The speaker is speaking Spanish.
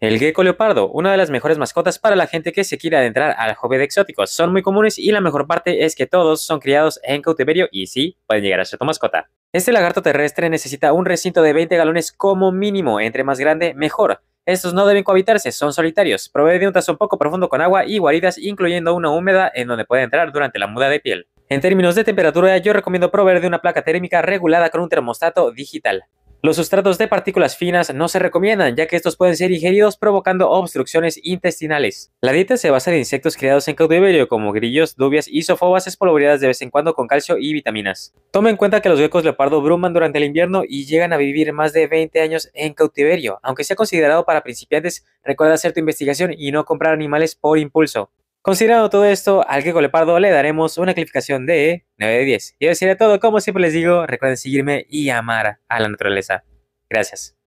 El gecko leopardo, una de las mejores mascotas para la gente que se quiere adentrar al hobby de exóticos. Son muy comunes y la mejor parte es que todos son criados en cautiverio y sí, pueden llegar a ser tu mascota. Este lagarto terrestre necesita un recinto de 20 galones como mínimo, entre más grande, mejor. Estos no deben cohabitarse, son solitarios. Provee de un tazón poco profundo con agua y guaridas, incluyendo una húmeda en donde puede entrar durante la muda de piel. En términos de temperatura, yo recomiendo proveer de una placa térmica regulada con un termostato digital. Los sustratos de partículas finas no se recomiendan, ya que estos pueden ser ingeridos provocando obstrucciones intestinales. La dieta se basa en insectos criados en cautiverio, como grillos, dubias y sofobas espolvoreadas de vez en cuando con calcio y vitaminas. Tome en cuenta que los huecos leopardo bruman durante el invierno y llegan a vivir más de 20 años en cautiverio. Aunque sea considerado para principiantes, recuerda hacer tu investigación y no comprar animales por impulso. Considerando todo esto, al que lepardo le daremos una calificación de 9 de 10. Y eso sería todo. Como siempre les digo, recuerden seguirme y amar a la naturaleza. Gracias.